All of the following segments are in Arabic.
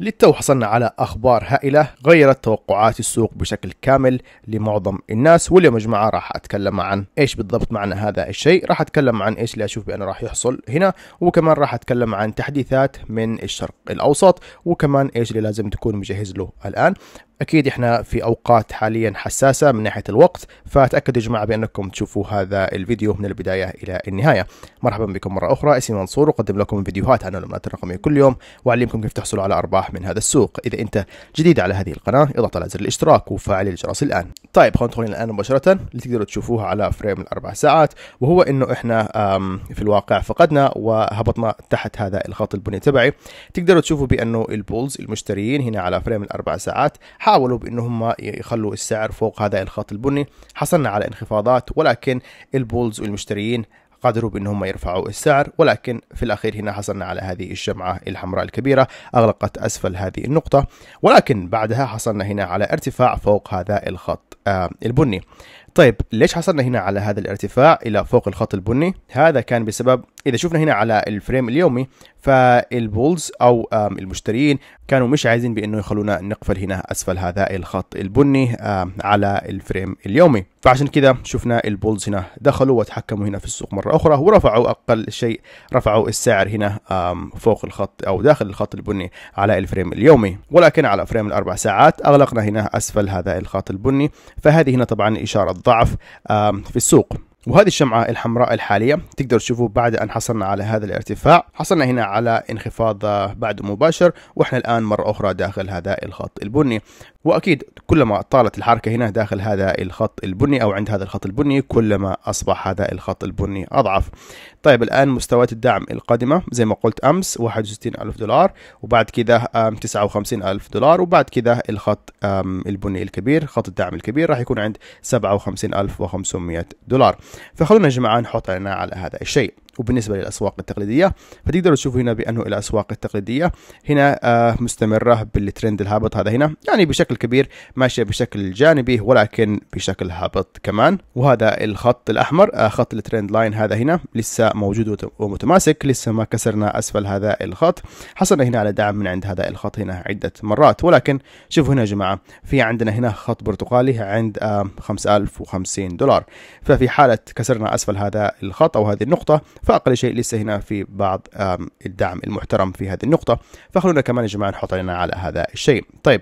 للتو حصلنا على أخبار هائلة غيرت توقعات السوق بشكل كامل لمعظم الناس واليوم يا جماعة راح أتكلم عن إيش بالضبط معنى هذا الشيء راح أتكلم عن إيش اللي أشوف بأنه راح يحصل هنا وكمان راح أتكلم عن تحديثات من الشرق الأوسط وكمان إيش اللي لازم تكون مجهز له الآن اكيد احنا في اوقات حاليا حساسه من ناحيه الوقت فتاكدوا يا جماعه بانكم تشوفوا هذا الفيديو من البدايه الى النهايه مرحبا بكم مره اخرى اسمي منصور اقدم لكم فيديوهات عن العملات الرقميه كل يوم واعلمكم كيف تحصلوا على ارباح من هذا السوق اذا انت جديد على هذه القناه اضغط على زر الاشتراك وفعل الجرس الان طيب خلونا ندخل الان مباشره اللي تقدروا تشوفوها على فريم الاربع ساعات وهو انه احنا في الواقع فقدنا وهبطنا تحت هذا الخط البني تبعي تقدروا تشوفوا بانه البولز المشترين هنا على فريم الاربع ساعات حاولوا بانه هم يخلوا السعر فوق هذا الخط البني حصلنا على انخفاضات ولكن البولز والمشترين قدروا بانهم يرفعوا السعر ولكن في الأخير هنا حصلنا على هذه الشمعة الحمراء الكبيرة أغلقت أسفل هذه النقطة ولكن بعدها حصلنا هنا على ارتفاع فوق هذا الخط آه، البني طيب ليش حصلنا هنا على هذا الارتفاع إلى فوق الخط البني؟ هذا كان بسبب اذا شفنا هنا على الفريم اليومي فالبولز او المشترين كانوا مش عايزين بانه يخلونا نقفل هنا اسفل هذا الخط البني على الفريم اليومي فعشان كده شفنا البولز هنا دخلوا وتحكموا هنا في السوق مره اخرى ورفعوا اقل شيء رفعوا السعر هنا فوق الخط او داخل الخط البني على الفريم اليومي ولكن على فريم الاربع ساعات اغلقنا هنا اسفل هذا الخط البني فهذه هنا طبعا اشاره ضعف في السوق وهذه الشمعة الحمراء الحالية تقدر تشوفوا بعد أن حصلنا على هذا الارتفاع حصلنا هنا على انخفاض بعد مباشر وإحنا الآن مرة أخرى داخل هذا الخط البني واكيد كلما طالت الحركه هنا داخل هذا الخط البني او عند هذا الخط البني كلما اصبح هذا الخط البني اضعف طيب الان مستويات الدعم القادمه زي ما قلت امس 61 الف دولار وبعد كذا 59 الف دولار وبعد كذا الخط البني الكبير خط الدعم الكبير راح يكون عند 57500 دولار فخلونا يا جماعه نحط عيننا على هذا الشيء وبالنسبه للاسواق التقليديه فتقدروا تشوفوا هنا بانه الاسواق التقليديه هنا آه، مستمره بالترند الهابط هذا هنا يعني بشكل كبير ماشيه بشكل جانبي ولكن بشكل هابط كمان وهذا الخط الاحمر آه، خط الترند لاين هذا هنا لسه موجود ومتماسك لسه ما كسرنا اسفل هذا الخط حصلنا هنا على دعم من عند هذا الخط هنا عده مرات ولكن شوفوا هنا يا جماعه في عندنا هنا خط برتقالي عند 5050 آه، دولار ففي حاله كسرنا اسفل هذا الخط او هذه النقطه فاقل شيء لسه هنا في بعض الدعم المحترم في هذه النقطه فخلونا كمان يا جماعه نحط عيننا على هذا الشيء طيب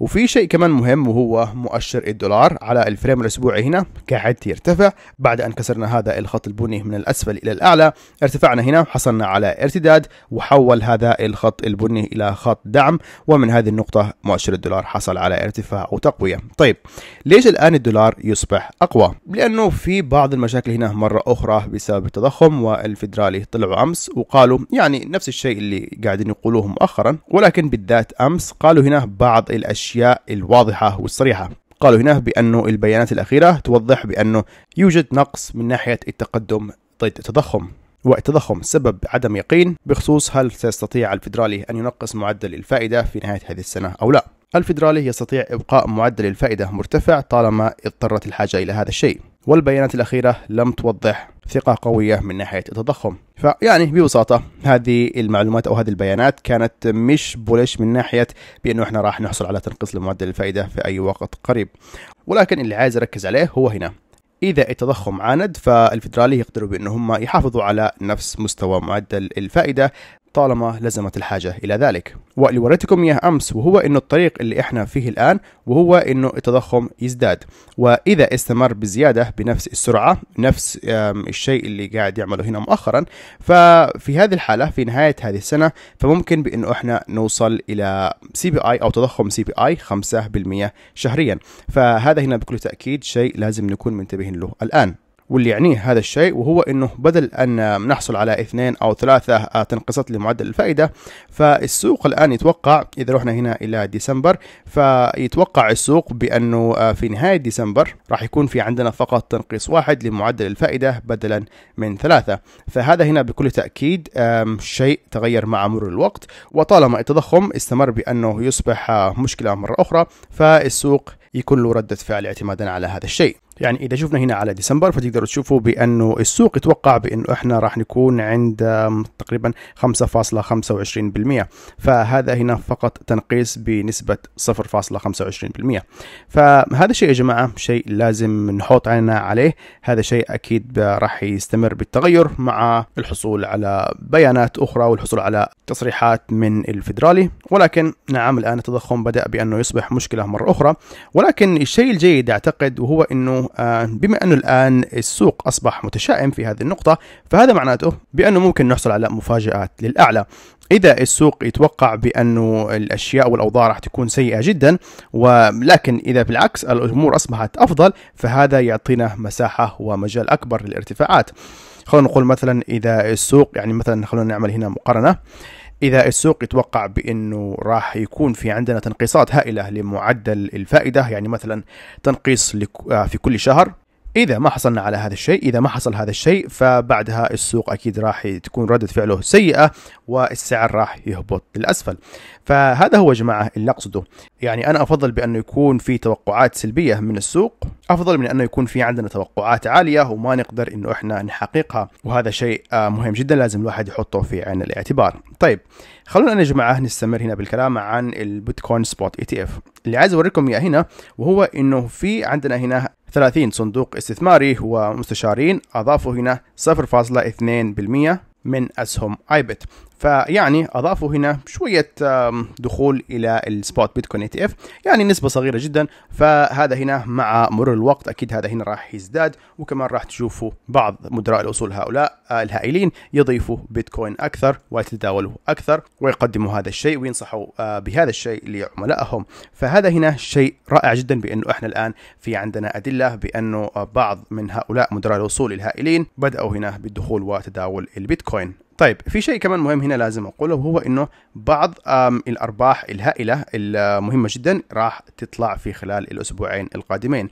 وفي شيء كمان مهم وهو مؤشر الدولار على الفريم الاسبوعي هنا قاعد يرتفع بعد ان كسرنا هذا الخط البني من الاسفل الى الاعلى ارتفعنا هنا حصلنا على ارتداد وحول هذا الخط البني الى خط دعم ومن هذه النقطه مؤشر الدولار حصل على ارتفاع وتقويه طيب ليش الان الدولار يصبح اقوى لانه في بعض المشاكل هنا مره اخرى بسبب التضخم و الفيدرالي طلعوا امس وقالوا يعني نفس الشيء اللي قاعدين يقولوه مؤخرا ولكن بالذات امس قالوا هنا بعض الاشياء الواضحه والصريحه قالوا هنا بانه البيانات الاخيره توضح بانه يوجد نقص من ناحيه التقدم ضد التضخم والتضخم سبب عدم يقين بخصوص هل سيستطيع الفيدرالي ان ينقص معدل الفائده في نهايه هذه السنه او لا الفيدرالي يستطيع إبقاء معدل الفائدة مرتفع طالما اضطرت الحاجة إلى هذا الشيء والبيانات الأخيرة لم توضح ثقة قوية من ناحية التضخم فيعني ببساطة هذه المعلومات أو هذه البيانات كانت مش بولش من ناحية بأنه إحنا راح نحصل على تنقيص لمعدل الفائدة في أي وقت قريب ولكن اللي عايز أركز عليه هو هنا إذا التضخم عاند فالفدرالي يقدروا بأنهم يحافظوا على نفس مستوى معدل الفائدة طالما لزمت الحاجة إلى ذلك واللي وريتكم إياه أمس وهو أنه الطريق اللي إحنا فيه الآن وهو أنه التضخم يزداد وإذا استمر بزيادة بنفس السرعة نفس الشيء اللي قاعد يعمله هنا مؤخرا ففي هذه الحالة في نهاية هذه السنة فممكن بأنه إحنا نوصل إلى سي بي آي أو تضخم سي بي آي 5% شهريا فهذا هنا بكل تأكيد شيء لازم نكون منتبهين له الآن واللي يعنيه هذا الشيء وهو انه بدل ان نحصل على اثنين او ثلاثه آه، تنقصت لمعدل الفائده فالسوق الان يتوقع اذا رحنا هنا الى ديسمبر فيتوقع السوق بانه آه، في نهايه ديسمبر راح يكون في عندنا فقط تنقيص واحد لمعدل الفائده بدلا من ثلاثه فهذا هنا بكل تاكيد شيء تغير مع مرور الوقت وطالما التضخم استمر بانه يصبح آه، مشكله مره اخرى فالسوق يكون له رده فعل اعتمادا على هذا الشيء يعني اذا شفنا هنا على ديسمبر فتقدروا تشوفوا بانه السوق يتوقع بانه احنا راح نكون عند تقريبا 5.25% فهذا هنا فقط تنقيس بنسبه 0.25% فهذا الشيء يا جماعه شيء لازم نحط عيننا عليه هذا شيء اكيد راح يستمر بالتغير مع الحصول على بيانات اخرى والحصول على تصريحات من الفدرالي ولكن نعم الان التضخم بدا بانه يصبح مشكله مره اخرى ولكن الشيء الجيد اعتقد وهو انه بما انه الان السوق اصبح متشائم في هذه النقطه فهذا معناته بانه ممكن نحصل على مفاجات للاعلى اذا السوق يتوقع بانه الاشياء والاوضاع راح تكون سيئه جدا ولكن اذا بالعكس الامور اصبحت افضل فهذا يعطينا مساحه ومجال اكبر للارتفاعات خلونا نقول مثلا اذا السوق يعني مثلا خلونا نعمل هنا مقارنه إذا السوق يتوقع بأنه راح يكون في عندنا تنقيصات هائلة لمعدل الفائدة يعني مثلا تنقيص آه، في كل شهر اذا ما حصلنا على هذا الشيء اذا ما حصل هذا الشيء فبعدها السوق اكيد راح تكون رده فعله سيئه والسعر راح يهبط للاسفل فهذا هو يا جماعه اللي اقصده يعني انا افضل بانه يكون في توقعات سلبيه من السوق افضل من انه يكون في عندنا توقعات عاليه وما نقدر انه احنا نحققها وهذا شيء آه، مهم جدا لازم الواحد يحطه في عين الاعتبار طيب خلونا يا جماعه نستمر هنا بالكلام عن البيتكوين سبوت اي تي اف اللي عايز اوريكم اياه هنا وهو انه في عندنا هنا 30 صندوق استثماري ومستشارين أضافوا هنا 0.2% من أسهم آيبت فيعني اضافوا هنا شويه دخول الى السبوت بيتكوين اي تي اف يعني نسبه صغيره جدا فهذا هنا مع مرور الوقت اكيد هذا هنا راح يزداد وكمان راح تشوفوا بعض مدراء الاصول هؤلاء آه، الهائلين يضيفوا بيتكوين اكثر ويتداولوا اكثر ويقدموا هذا الشيء وينصحوا آه، بهذا الشيء لعملائهم فهذا هنا شيء رائع جدا بانه احنا الان في عندنا ادله بانه آه، بعض من هؤلاء مدراء الاصول الهائلين بداوا هنا بالدخول وتداول البيتكوين طيب في شيء كمان مهم هنا لازم اقوله وهو انه بعض الارباح الهائله المهمه جدا راح تطلع في خلال الاسبوعين القادمين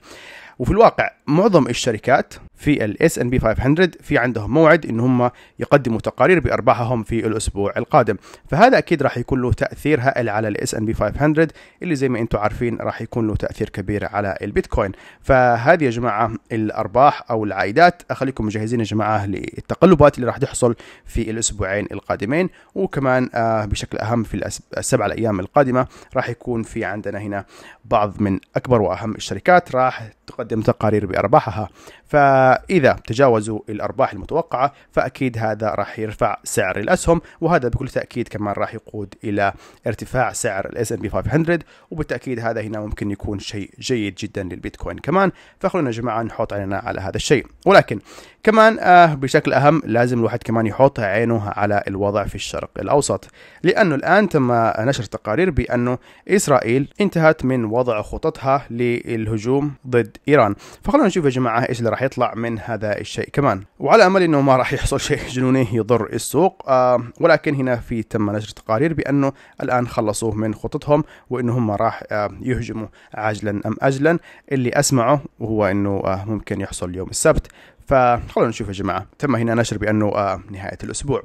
وفي الواقع معظم الشركات في الاس ان بي 500 في عندهم موعد ان هم يقدموا تقارير بارباحهم في الاسبوع القادم فهذا اكيد راح يكون له تاثير هائل على الاس ان بي 500 اللي زي ما انتم عارفين راح يكون له تاثير كبير على البيتكوين فهذه يا جماعه الارباح او العائدات اخليكم مجهزين يا جماعه للتقلبات اللي راح تحصل في الاسبوعين القادمين وكمان آه، بشكل اهم في السبع الايام القادمه راح يكون في عندنا هنا بعض من اكبر واهم الشركات راح تقدم تقارير بارباحها فإذا تجاوزوا الأرباح المتوقعة فأكيد هذا راح يرفع سعر الأسهم وهذا بكل تأكيد كمان راح يقود إلى ارتفاع سعر الاس ان بي 500 وبالتأكيد هذا هنا ممكن يكون شيء جيد جدا للبيتكوين كمان فخلونا يا جماعة نحط عيننا على هذا الشيء ولكن كمان آه بشكل أهم لازم الواحد كمان يحط عينه على الوضع في الشرق الأوسط لأنه الآن تم نشر تقارير بأنه إسرائيل انتهت من وضع خططها للهجوم ضد إيران فخلونا نشوف يا جماعة إيش اللي راح يطلع من هذا الشيء كمان وعلى امل انه ما راح يحصل شيء جنوني يضر السوق آه ولكن هنا في تم نشر تقارير بانه الان خلصوه من خططهم وانه هم راح آه يهجموا عاجلا ام اجلا اللي اسمعه وهو انه آه ممكن يحصل يوم السبت فخلونا نشوف يا جماعه تم هنا نشر بانه آه نهايه الاسبوع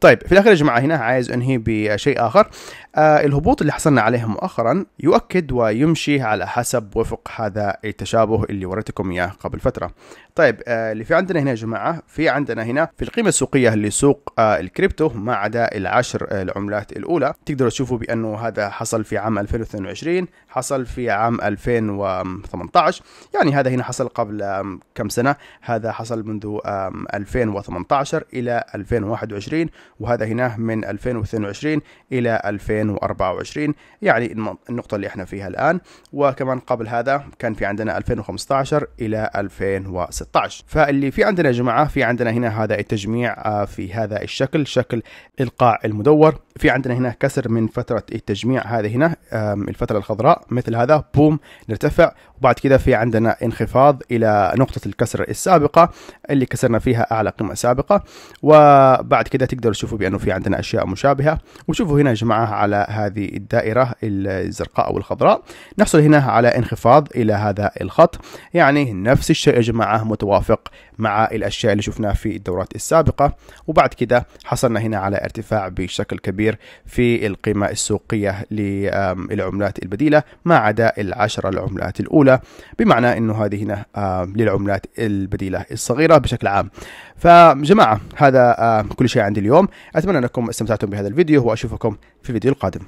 طيب في الاخير يا جماعه هنا عايز انهي بشيء اخر آه الهبوط اللي حصلنا عليه مؤخرا يؤكد ويمشي على حسب وفق هذا التشابه اللي وريتكم اياه قبل فتره طيب آه اللي في عندنا هنا يا جماعه في عندنا هنا في القيمه السوقيه لسوق آه الكريبتو ما عدا العشر آه العملات الاولى تقدروا تشوفوا بانه هذا حصل في عام 2022 حصل في عام 2018 يعني هذا هنا حصل قبل كم سنه هذا حصل منذ 2018 الى 2021 وهذا هنا من 2022 الى 2024 يعني النقطه اللي احنا فيها الان وكمان قبل هذا كان في عندنا 2015 الى 2016 16 فاللي في عندنا يا جماعه في عندنا هنا هذا التجميع آه، في هذا الشكل شكل القاع المدور في عندنا هنا كسر من فتره التجميع هذه هنا الفتره الخضراء مثل هذا بوم نرتفع وبعد كده في عندنا انخفاض الى نقطه الكسر السابقه اللي كسرنا فيها اعلى قمه سابقه وبعد كده تقدروا تشوفوا بانه في عندنا اشياء مشابهه وشوفوا هنا يا جماعه على هذه الدائره الزرقاء او الخضراء نحصل هنا على انخفاض الى هذا الخط يعني نفس الشيء يا جماعه متوافق مع الأشياء اللي شفناها في الدورات السابقة وبعد كده حصلنا هنا على ارتفاع بشكل كبير في القيمة السوقية للعملات البديلة ما عدا العشرة العملات الأولى بمعنى أنه هذه هنا للعملات البديلة الصغيرة بشكل عام فجماعة هذا كل شيء عندي اليوم أتمنى أنكم استمتعتم بهذا الفيديو وأشوفكم في الفيديو القادم